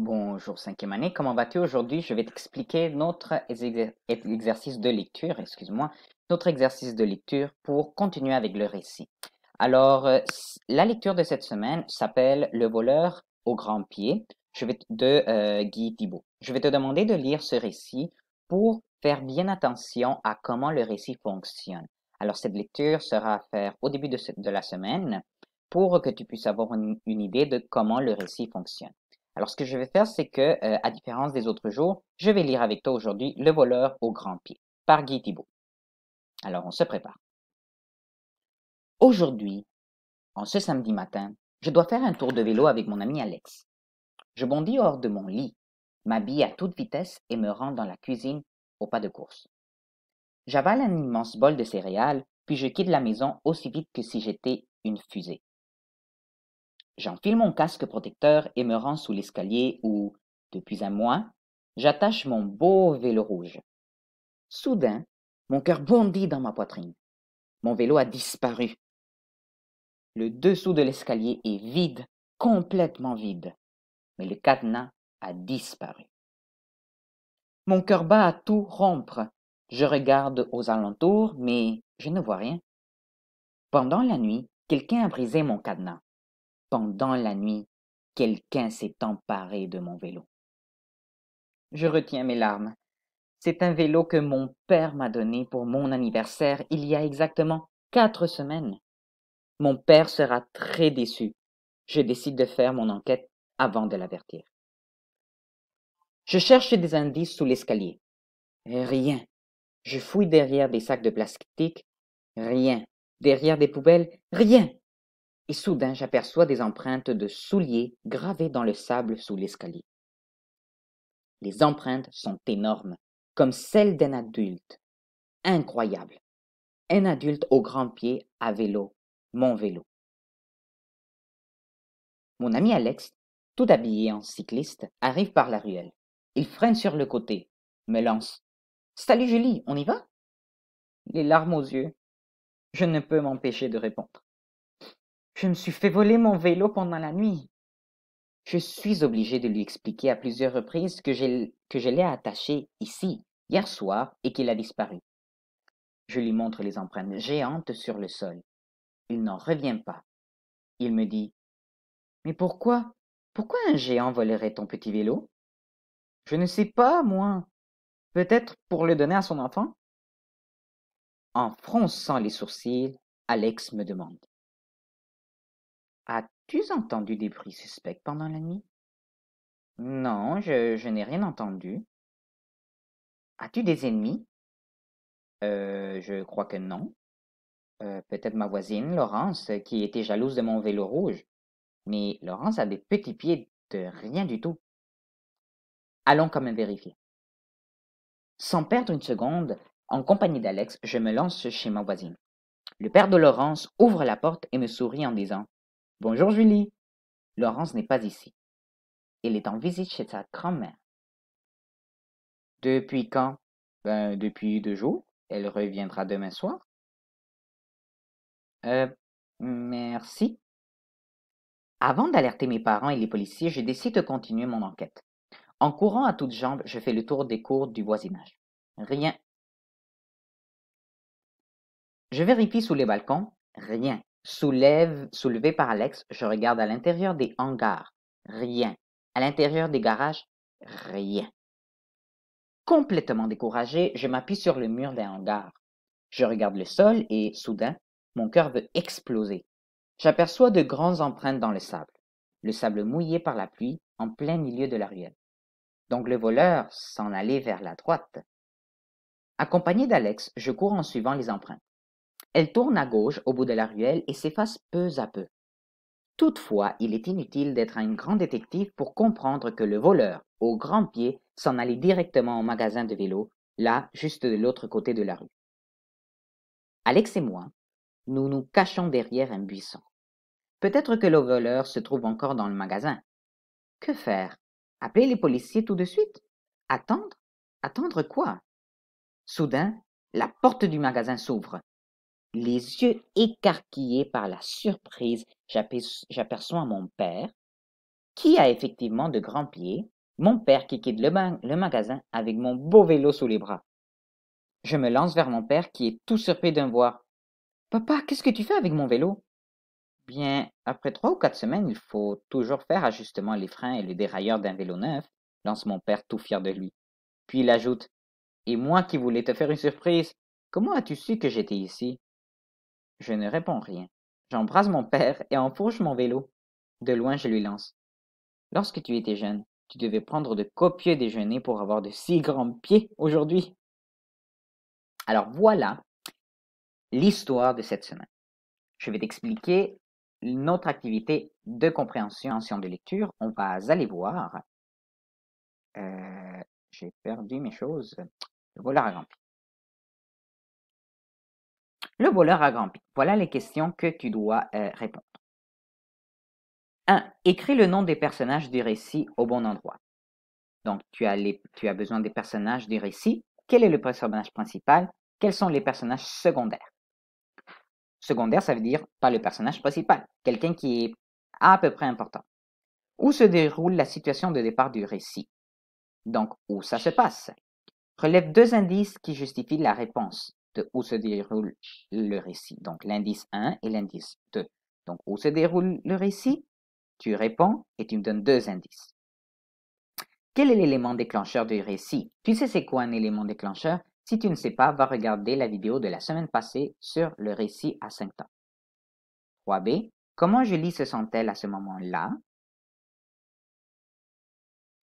Bonjour cinquième année, comment vas-tu aujourd'hui Je vais t'expliquer notre exercice de lecture, excuse-moi, notre exercice de lecture pour continuer avec le récit. Alors, euh, la lecture de cette semaine s'appelle Le voleur au grand pied je vais, de euh, Guy Thibault. Je vais te demander de lire ce récit pour faire bien attention à comment le récit fonctionne. Alors, cette lecture sera à faire au début de, la semaine pour que tu puisses avoir une idée de comment le récit fonctionne. Alors, ce que je vais faire, c'est que, euh, à différence des autres jours, je vais lire avec toi aujourd'hui Le voleur au grand pied par Guy Thibault. Alors, on se prépare. Aujourd'hui, en ce samedi matin, je dois faire un tour de vélo avec mon ami Alex. Je bondis hors de mon lit, m'habille à toute vitesse et me rends dans la cuisine au pas de course. J'avale un immense bol de céréales, puis je quitte la maison aussi vite que si j'étais une fusée. J'enfile mon casque protecteur et me rends sous l'escalier où, depuis un mois, j'attache mon beau vélo rouge. Soudain, mon cœur bondit dans ma poitrine. Mon vélo a disparu. Le dessous de l'escalier est vide, complètement vide, mais le cadenas a disparu. Mon cœur bat à tout rompre. Je regarde aux alentours, mais je ne vois rien. Pendant la nuit, quelqu'un a brisé mon cadenas pendant la nuit quelqu'un s'est emparé de mon vélo je retiens mes larmes c'est un vélo que mon père m'a donné pour mon anniversaire il y a exactement quatre semaines mon père sera très déçu je décide de faire mon enquête avant de l'avertir je cherche des indices sous l'escalier rien je fouille derrière des sacs de plastique rien derrière des poubelles rien et soudain j'aperçois des empreintes de souliers gravées dans le sable sous l'escalier. Les empreintes sont énormes, comme celles d'un adulte. Incroyable. Un adulte au grands pied, à vélo, mon vélo. Mon ami Alex, tout habillé en cycliste, arrive par la ruelle. Il freine sur le côté, me lance. Salut Julie, on y va Les larmes aux yeux. Je ne peux m'empêcher de répondre. Je me suis fait voler mon vélo pendant la nuit. Je suis obligé de lui expliquer à plusieurs reprises que je, que je l'ai attaché ici, hier soir, et qu'il a disparu. Je lui montre les empreintes géantes sur le sol. Il n'en revient pas. Il me dit Mais pourquoi Pourquoi un géant volerait ton petit vélo Je ne sais pas, moi. Peut-être pour le donner à son enfant En fronçant les sourcils, Alex me demande As-tu entendu des bruits suspects pendant la nuit? Non, je, n'ai rien entendu. As-tu des ennemis? Euh, je crois que non. Euh, peut-être ma voisine, Laurence, qui était jalouse de mon vélo rouge. Mais Laurence a des petits pieds de rien du tout. Allons quand même vérifier. Sans perdre une seconde, en compagnie d'Alex, je me lance chez ma voisine. Le père de Laurence ouvre la porte et me sourit en disant Bonjour Julie. Laurence n'est pas ici. Elle est en visite chez sa grand-mère. Depuis quand ben, depuis deux jours. Elle reviendra demain soir. Euh, merci. Avant d'alerter mes parents et les policiers, je décide de continuer mon enquête. En courant à toutes jambes, je fais le tour des cours du voisinage. Rien. Je vérifie sous les balcons. Rien. Soulève, soulevé par Alex, je regarde à l'intérieur des hangars. Rien. À l'intérieur des garages, rien. Complètement découragé, je m'appuie sur le mur des hangars. Je regarde le sol et, soudain, mon cœur veut exploser. J'aperçois de grandes empreintes dans le sable, le sable mouillé par la pluie en plein milieu de la ruelle. Donc le voleur s'en allait vers la droite. Accompagné d'Alex, je cours en suivant les empreintes. Elle tourne à gauche au bout de la ruelle et s'efface peu à peu. Toutefois, il est inutile d'être un grand détective pour comprendre que le voleur, au grand pied, s'en allait directement au magasin de vélo, là, juste de l'autre côté de la rue. Alex et moi, nous nous cachons derrière un buisson. Peut-être que le voleur se trouve encore dans le magasin. Que faire Appeler les policiers tout de suite Attendre Attendre quoi Soudain, la porte du magasin s'ouvre les yeux écarquillés par la surprise, j'aperçois mon père, qui a effectivement de grands pieds, mon père qui quitte le, magasin avec mon beau vélo sous les bras. Je me lance vers mon père qui est tout surpris d'un voir. Papa, qu'est-ce que tu fais avec mon vélo Bien, après trois ou quatre semaines, il faut toujours faire ajustement les freins et le dérailleur d'un vélo neuf, lance mon père tout fier de lui. Puis il ajoute Et moi qui voulais te faire une surprise, comment as-tu su que j'étais ici je ne réponds rien. J'embrasse mon père et enfourche mon vélo. De loin, je lui lance. Lorsque tu étais jeune, tu devais prendre de copieux déjeuners pour avoir de si grands pieds aujourd'hui. Alors voilà l'histoire de cette semaine. Je vais t'expliquer notre activité de compréhension de lecture. On va aller voir. Euh, j'ai perdu mes choses. Le voilà rempli. Le voleur a grandi. Voilà les questions que tu dois euh, répondre. 1. Écris le nom des personnages du récit au bon endroit. Donc, tu as, tu as besoin des personnages du récit. Quel est le personnage principal Quels sont les personnages secondaires Secondaire, ça veut dire pas le personnage principal, quelqu'un qui est à peu près important. Où se déroule la situation de départ du récit Donc, où ça se passe Relève deux indices qui justifient la réponse où se déroule le récit. Donc l'indice 1 et l'indice 2. Donc où se déroule le récit Tu réponds et tu me donnes deux indices. Quel est l'élément déclencheur du récit Tu sais c'est quoi un élément déclencheur Si tu ne sais pas, va regarder la vidéo de la semaine passée sur le récit à 5 ans. 3b. Comment je Julie se sent-elle à ce moment-là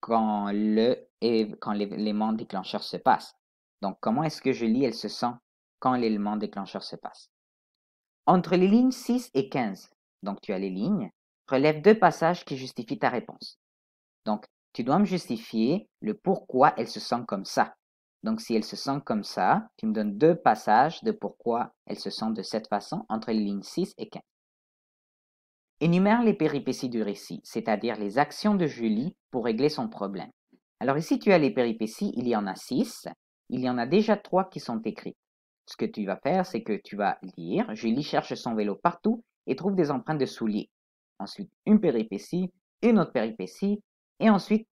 quand l'élément déclencheur se passe. Donc, comment est-ce que je lis elle se sent quand l'élément déclencheur se passe. Entre les lignes 6 et 15, donc tu as les lignes, relève deux passages qui justifient ta réponse. Donc, tu dois me justifier le pourquoi elle se sent comme ça. Donc, si elle se sent comme ça, tu me donnes deux passages de pourquoi elle se sent de cette façon entre les lignes 6 et 15. Énumère les péripéties du récit, c'est-à-dire les actions de Julie pour régler son problème. Alors ici, tu as les péripéties, il y en a 6. Il y en a déjà trois qui sont écrites. Ce que tu vas faire, c'est que tu vas lire. Julie cherche son vélo partout et trouve des empreintes de souliers. Ensuite, une péripétie, une autre péripétie, et ensuite,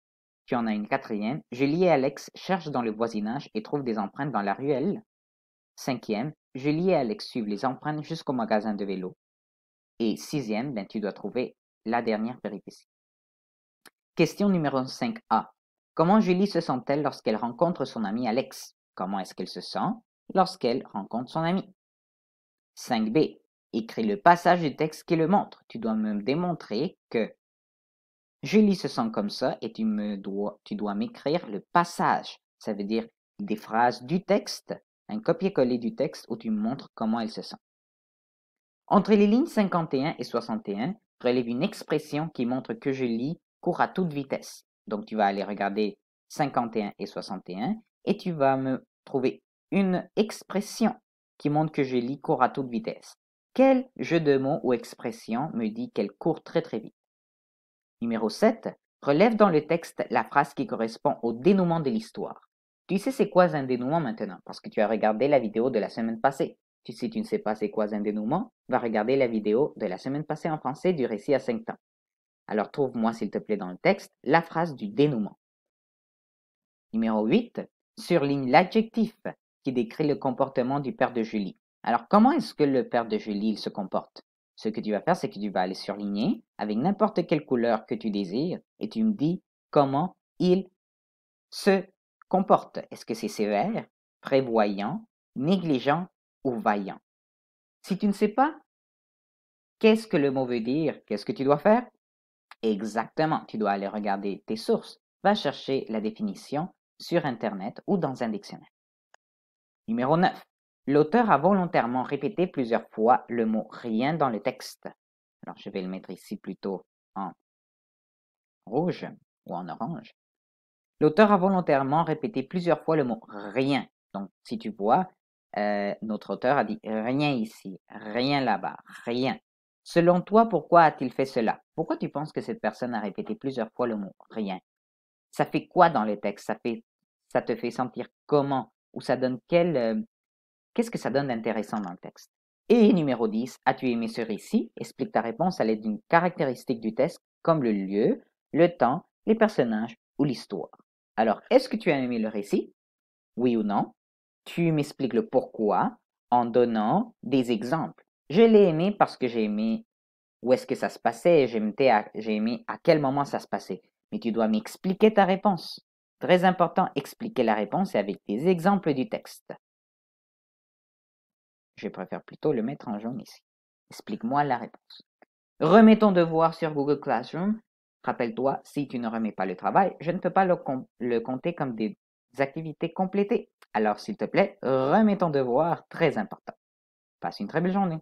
tu en as une quatrième. Julie et Alex cherchent dans le voisinage et trouvent des empreintes dans la ruelle. Cinquième, Julie et Alex suivent les empreintes jusqu'au magasin de vélo. Et sixième, ben, tu dois trouver la dernière péripétie. Question numéro 5A. Comment Julie se sent-elle lorsqu'elle rencontre son ami Alex Comment est-ce qu'elle se sent lorsqu'elle rencontre son ami. 5b. Écris le passage du texte qui le montre. Tu dois me démontrer que Julie se sent comme ça et tu, dois, dois m'écrire le passage. Ça veut dire des phrases du texte, un copier-coller du texte où tu montres comment elle se sent. Entre les lignes 51 et 61 relève une expression qui montre que Julie court à toute vitesse. Donc tu vas aller regarder 51 et 61 et tu vas me trouver une expression qui montre que je lis court à toute vitesse. Quel jeu de mots ou expression me dit qu'elle court très très vite Numéro 7. Relève dans le texte la phrase qui correspond au dénouement de l'histoire. Tu sais c'est quoi un dénouement maintenant parce que tu as regardé la vidéo de la semaine passée. Tu, si tu ne sais pas c'est quoi un dénouement, va regarder la vidéo de la semaine passée en français du récit à 5 temps. Alors trouve-moi s'il te plaît dans le texte la phrase du dénouement. Numéro 8. Surligne l'adjectif qui décrit le comportement du père de Julie. Alors, comment est-ce que le père de Julie il se comporte Ce que tu vas faire, c'est que tu vas aller surligner avec n'importe quelle couleur que tu désires et tu me dis comment il se comporte. Est-ce que c'est sévère, prévoyant, négligent ou vaillant Si tu ne sais pas qu'est-ce que le mot veut dire, qu'est-ce que tu dois faire Exactement, tu dois aller regarder tes sources. Va chercher la définition sur Internet ou dans un dictionnaire. Numéro 9. L'auteur a volontairement répété plusieurs fois le mot rien dans le texte. Alors je vais le mettre ici plutôt en rouge ou en orange. L'auteur a volontairement répété plusieurs fois le mot rien. Donc si tu vois, euh, notre auteur a dit rien ici, rien là-bas, rien. Selon toi, pourquoi a-t-il fait cela Pourquoi tu penses que cette personne a répété plusieurs fois le mot rien Ça fait quoi dans le texte ça, fait, ça te fait sentir comment ou ça donne quel, euh, qu'est-ce que ça donne d'intéressant dans le texte Et numéro 10, as-tu aimé ce récit Explique ta réponse à l'aide d'une caractéristique du texte comme le lieu, le temps, les personnages ou l'histoire. Alors, est-ce que tu as aimé le récit Oui ou non Tu m'expliques le pourquoi en donnant des exemples. Je l'ai aimé parce que j'ai aimé où est-ce que ça se passait, et j'ai aimé à quel moment ça se passait. Mais tu dois m'expliquer ta réponse. Très important, expliquer la réponse avec des exemples du texte. Je préfère plutôt le mettre en jaune ici. Explique-moi la réponse. Remets ton devoir sur Google Classroom. Rappelle-toi, si tu ne remets pas le travail, je ne peux pas le, le compter comme des activités complétées. Alors, s'il te plaît, remets ton devoir, très important. Passe une très belle journée.